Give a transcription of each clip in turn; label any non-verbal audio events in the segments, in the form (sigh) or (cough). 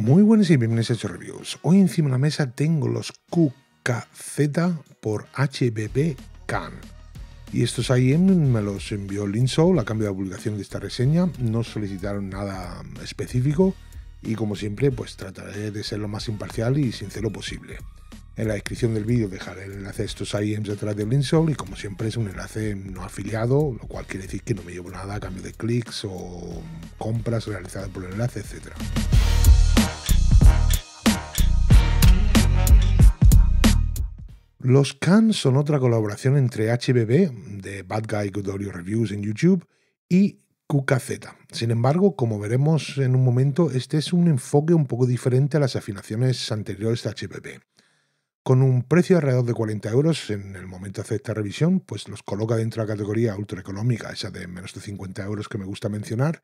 Muy buenas y bienvenidos a Hecho Reviews. Hoy encima de la mesa tengo los QKZ por HBB Can. Y estos IEM me los envió Linsoul a cambio de la publicación de esta reseña. No solicitaron nada específico y como siempre pues trataré de ser lo más imparcial y sincero posible. En la descripción del vídeo dejaré el enlace a estos IEMs detrás de Linsoul y como siempre es un enlace no afiliado, lo cual quiere decir que no me llevo nada a cambio de clics o compras realizadas por el enlace, etcétera. Los CAN son otra colaboración entre HBB, de Bad Guy Good Audio Reviews en YouTube, y QKZ. Sin embargo, como veremos en un momento, este es un enfoque un poco diferente a las afinaciones anteriores de HBB. Con un precio alrededor de 40 euros en el momento de hacer esta revisión, pues los coloca dentro de la categoría económica, esa de menos de 50 euros que me gusta mencionar,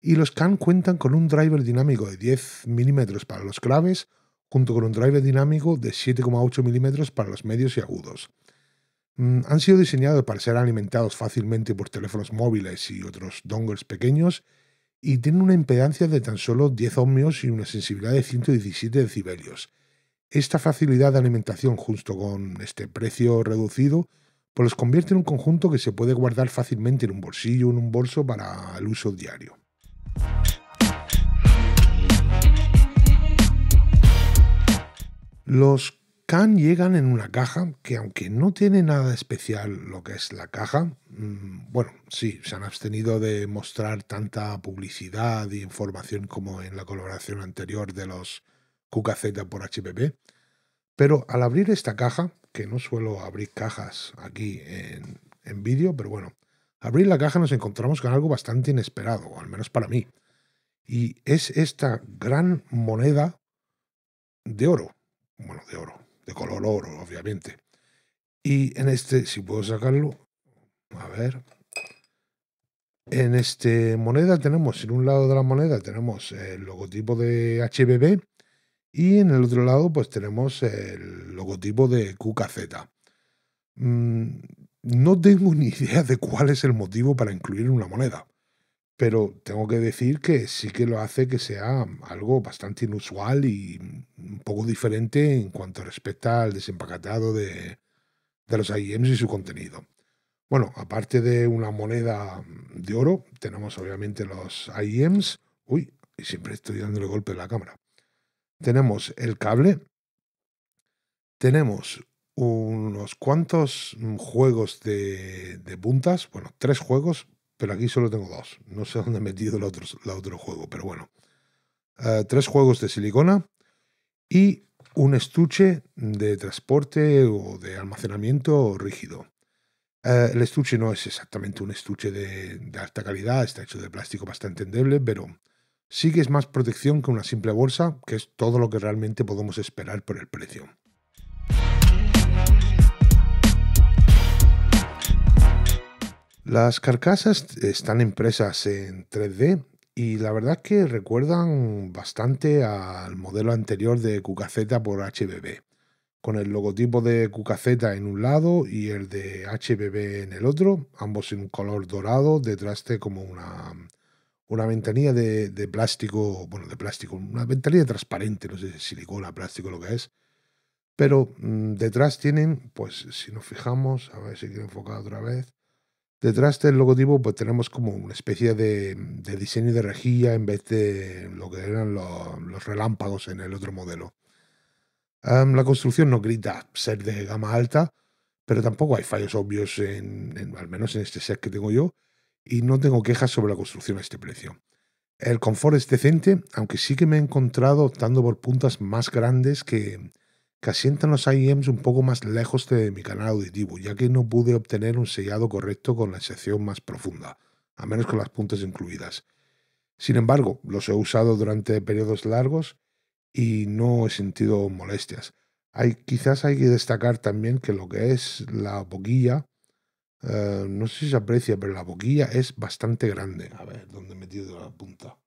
y los CAN cuentan con un driver dinámico de 10 milímetros para los claves, junto con un driver dinámico de 7,8 milímetros para los medios y agudos. Mm, han sido diseñados para ser alimentados fácilmente por teléfonos móviles y otros dongles pequeños y tienen una impedancia de tan solo 10 ohmios y una sensibilidad de 117 decibelios. Esta facilidad de alimentación junto con este precio reducido pues los convierte en un conjunto que se puede guardar fácilmente en un bolsillo o en un bolso para el uso diario. Los can llegan en una caja que aunque no tiene nada especial lo que es la caja, mm, bueno, sí, se han abstenido de mostrar tanta publicidad e información como en la colaboración anterior de los QKZ por HPP, pero al abrir esta caja, que no suelo abrir cajas aquí en, en vídeo, pero bueno, abrir la caja nos encontramos con algo bastante inesperado, al menos para mí, y es esta gran moneda de oro bueno, de oro, de color oro, obviamente. Y en este, si puedo sacarlo, a ver. En este moneda tenemos, en un lado de la moneda tenemos el logotipo de HBB y en el otro lado pues tenemos el logotipo de QKZ. Mm, no tengo (laughs) ni idea de cuál es el motivo para incluir una moneda pero tengo que decir que sí que lo hace que sea algo bastante inusual y un poco diferente en cuanto respecta al desempacatado de, los IEMs y su contenido. Bueno, aparte de una moneda de oro, tenemos obviamente los IEMs. Uy, y siempre estoy dando dándole golpe a la cámara. Tenemos el cable. Tenemos unos cuantos juegos de puntas, bueno, tres juegos, pero aquí solo tengo dos. No sé dónde he metido el otro, otro juego, pero bueno. Eh, tres juegos de silicona y un estuche de transporte o de almacenamiento rígido. Eh, el estuche no es exactamente un estuche de, de, alta calidad, está hecho de plástico bastante endeble, pero sí que es más protección que una simple bolsa, que es todo lo que realmente podemos esperar por el precio. Las carcasas están impresas en 3D y la verdad es que recuerdan bastante al modelo anterior de QKZ por HBB, con el logotipo de QKZ en un lado y el de HBB en el otro, ambos en color dorado, detrás de como una, ventanilla de, plástico, bueno, de plástico, una ventanilla transparente, no sé si silicona, plástico, lo que es. Pero mm, detrás tienen, pues si nos fijamos, a ver si quiero enfocar otra vez, Detrás del logotipo pues tenemos como una especie de, diseño de rejilla en vez de lo que eran los, relámpagos en el otro modelo. la construcción no grita ser de gama alta, pero tampoco hay fallos obvios, en, al menos en este set que tengo yo, y no tengo quejas sobre la construcción a este precio. El confort es decente, aunque sí que me he encontrado optando por puntas más grandes que, que asientan los IEMs un poco más lejos de mi canal auditivo, ya que no pude obtener un sellado correcto con la sección más profunda, a menos con las puntas incluidas. Sin embargo, los he usado durante periodos largos y no he sentido molestias. Hay, quizás hay que destacar también que lo que es la boquilla, eh, no sé si se aprecia, pero la boquilla es bastante grande. A ver, ¿dónde he metido la punta?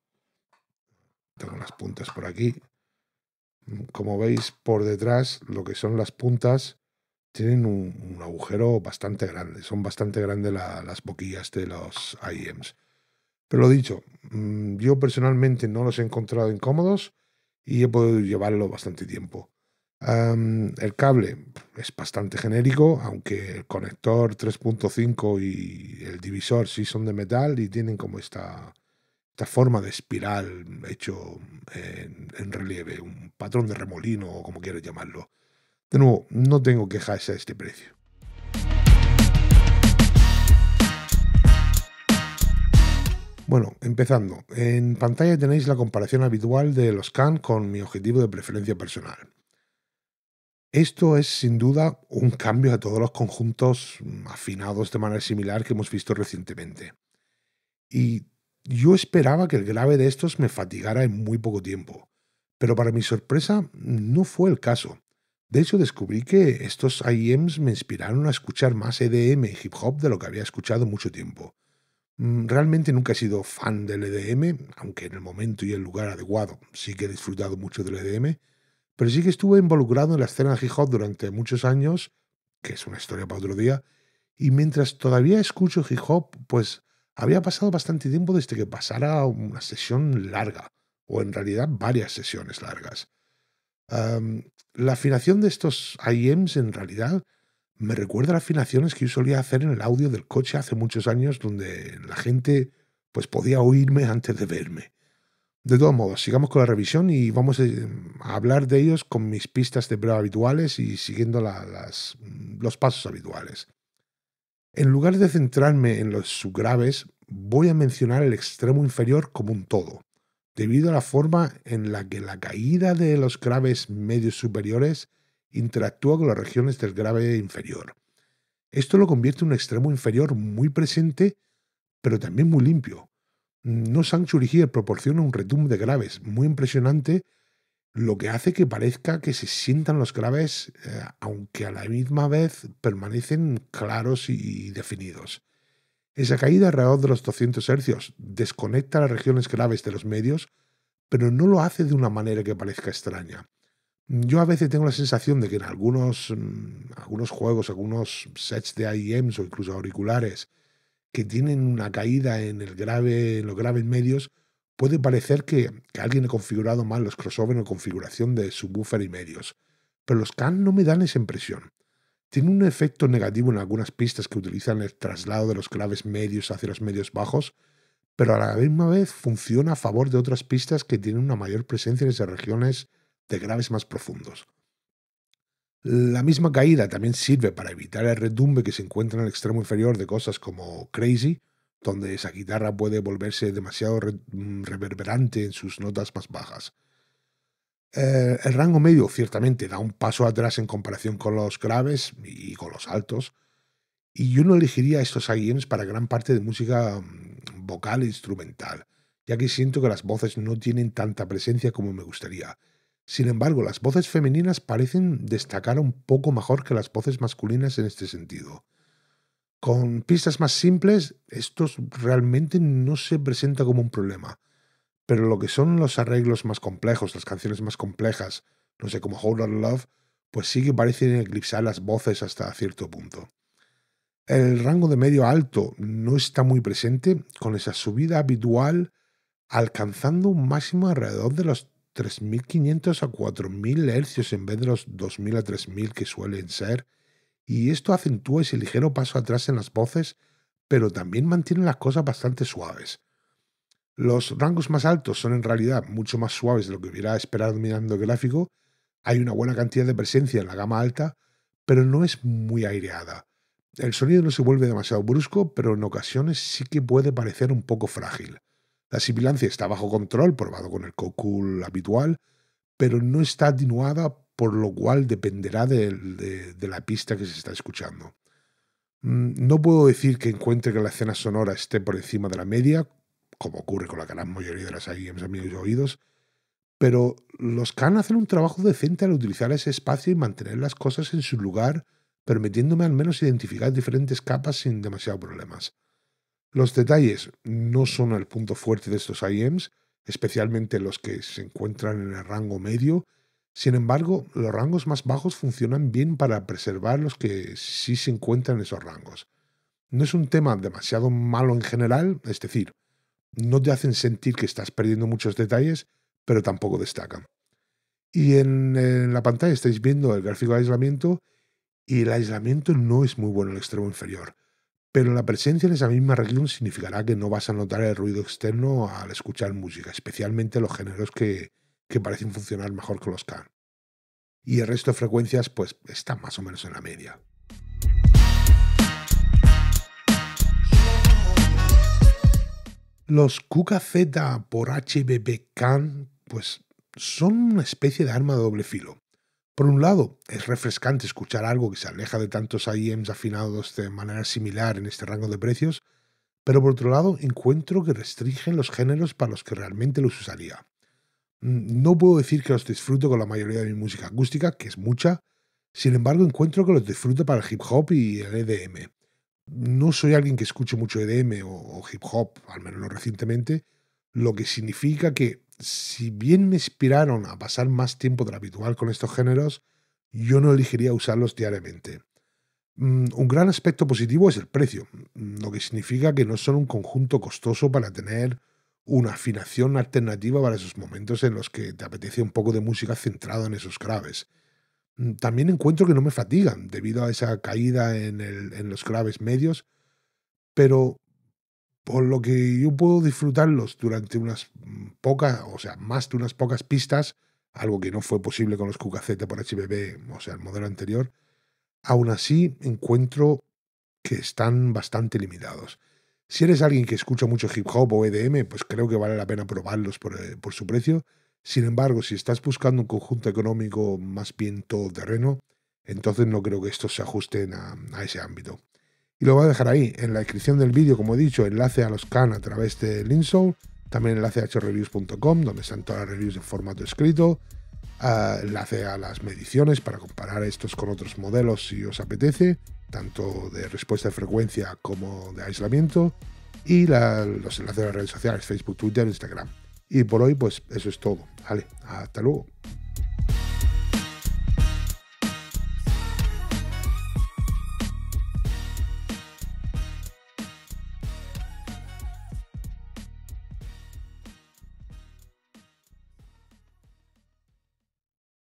Tengo las puntas por aquí como veis por detrás, lo que son las puntas tienen un, agujero bastante grande, son bastante grandes las boquillas de los IEMs. Pero lo dicho, mm, yo personalmente no los he encontrado incómodos y he podido llevarlo bastante tiempo. el cable es bastante genérico, aunque el conector 3.5 y el divisor sí son de metal y tienen como esta, forma de espiral hecho en, relieve, un patrón de remolino o como quieras llamarlo. De nuevo, no tengo quejas a este precio. Bueno, empezando. En pantalla tenéis la comparación habitual de los can con mi objetivo de preferencia personal. Esto es sin duda un cambio a todos los conjuntos afinados de manera similar que hemos visto recientemente. Y yo esperaba que el grave de estos me fatigara en muy poco tiempo, pero para mi sorpresa no fue el caso. De hecho, descubrí que estos IEMs me inspiraron a escuchar más EDM y hip hop de lo que había escuchado mucho tiempo. Mm, realmente nunca he sido fan del EDM, aunque en el momento y el lugar adecuado sí que he disfrutado mucho del EDM, pero sí que estuve involucrado en la escena de hip hop durante muchos años, que es una historia para otro día, y mientras todavía escucho hip hop, pues había pasado bastante tiempo desde que pasara una sesión larga, o en realidad varias sesiones largas. la afinación de estos IEMs en realidad me recuerda a las afinaciones que yo solía hacer en el audio del coche hace muchos años, donde la gente pues podía oírme antes de verme. De todos modos, sigamos con la revisión y vamos eh, a hablar de ellos con mis pistas de prueba habituales y siguiendo los pasos habituales. En lugar de centrarme en los subgraves, voy a mencionar el extremo inferior como un todo, debido a la forma en la que la caída de los graves medios superiores interactúa con las regiones del grave inferior. Esto lo convierte en un extremo inferior muy presente, pero también muy limpio. No Sanctuary Here proporciona un retum de graves muy impresionante lo que hace que parezca que se sientan los claves, eh, aunque a la misma vez permanecen claros y definidos. Esa caída alrededor de los 200 hercios desconecta las regiones claves de los medios, pero no lo hace de una manera que parezca extraña. Yo a veces tengo la sensación de que en algunos, mm, algunos juegos, algunos sets de IEMs o incluso auriculares que tienen una caída en, el grave, en los graves medios, puede parecer que, alguien ha configurado mal los crossovers o configuración de subwoofer y medios, pero los CAN no me dan esa impresión. Tiene un efecto negativo en algunas pistas que utilizan el traslado de los graves medios hacia los medios bajos, pero a la misma vez funciona a favor de otras pistas que tienen una mayor presencia en esas regiones de graves más profundos. La misma caída también sirve para evitar el retumbe que se encuentra en el extremo inferior de cosas como Crazy donde esa guitarra puede volverse demasiado mm, reverberante en sus notas más bajas. Eh, el rango medio ciertamente da un paso atrás en comparación con los graves y con los altos, y yo no elegiría estos aguiones para gran parte de música mm, vocal e instrumental, ya que siento que las voces no tienen tanta presencia como me gustaría. Sin embargo, las voces femeninas parecen destacar un poco mejor que las voces masculinas en este sentido. Con pistas más simples, esto realmente no se presenta como un problema. Pero lo que son los arreglos más complejos, las canciones más complejas, no sé, como Hold On Love, pues sí que parecen eclipsar las voces hasta cierto punto. El rango de medio alto no está muy presente, con esa subida habitual alcanzando un máximo alrededor de los 3.500 a 4.000 hercios en vez de los 2.000 a 3.000 que suelen ser y esto acentúa ese ligero paso atrás en las voces, pero también mantiene las cosas bastante suaves. Los rangos más altos son en realidad mucho más suaves de lo que hubiera esperado mirando el gráfico, hay una buena cantidad de presencia en la gama alta, pero no es muy aireada. El sonido no se vuelve demasiado brusco, pero en ocasiones sí que puede parecer un poco frágil. La sibilancia está bajo control, probado con el cocul habitual, pero no está atenuada por lo cual dependerá de, la pista que se está escuchando. Mm, no puedo decir que encuentre que la escena sonora esté por encima de la media, como ocurre con la gran mayoría de las IEMs a mis oídos, pero los CAN hacen un trabajo decente al utilizar ese espacio y mantener las cosas en su lugar, permitiéndome al menos identificar diferentes capas sin demasiados problemas. Los detalles no son el punto fuerte de estos IEMs, especialmente los que se encuentran en el rango medio, sin embargo, los rangos más bajos funcionan bien para preservar los que sí se encuentran en esos rangos. No es un tema demasiado malo en general, es decir, no te hacen sentir que estás perdiendo muchos detalles, pero tampoco destacan. Y en, la pantalla estáis viendo el gráfico de aislamiento y el aislamiento no es muy bueno en el extremo inferior, pero la presencia en esa misma región significará que no vas a notar el ruido externo al escuchar música, especialmente los géneros que, que parecen funcionar mejor que los CAN. Y el resto de frecuencias pues están más o menos en la media. Los QKZ por HBB CAN pues son una especie de arma de doble filo. Por un lado, es refrescante escuchar algo que se aleja de tantos IEMs afinados de manera similar en este rango de precios, pero por otro lado encuentro que restringen los géneros para los que realmente los usaría. Mm, no puedo decir que los disfruto con la mayoría de mi música acústica, que es mucha, sin embargo encuentro que los disfruto para el hip hop y el EDM. No soy alguien que escuche mucho EDM o, hip hop, al menos no recientemente, lo que significa que si bien me inspiraron a pasar más tiempo de lo habitual con estos géneros, yo no elegiría usarlos diariamente. Mm, un gran aspecto positivo es el precio, lo que significa que no son un conjunto costoso para tener una afinación alternativa para esos momentos en los que te apetece un poco de música centrada en esos graves. Mm, también encuentro que no me fatigan debido a esa caída en, los graves medios, pero por lo que yo puedo disfrutarlos durante unas mm, pocas, o sea, más de unas pocas pistas, algo que no fue posible con los QKZ por HBB, o sea, el modelo anterior, aún así encuentro que están bastante limitados. Si eres alguien que escucha mucho hip hop o EDM, pues creo que vale la pena probarlos eh, por, su precio. Sin embargo, si estás buscando un conjunto económico más bien todo terreno, entonces no creo que estos se ajusten a, ese ámbito. Y lo voy a dejar ahí, en la descripción del vídeo, como he dicho, enlace a los can a través de Linsoul. también enlace a hreviews.com, donde están todas las reviews en formato escrito, enlace a las mediciones para comparar estos con otros modelos si os apetece, tanto de respuesta de frecuencia como de aislamiento, y los enlaces a las redes sociales, Facebook, Twitter, Instagram. Y por hoy, pues eso es todo. Vale, hasta luego.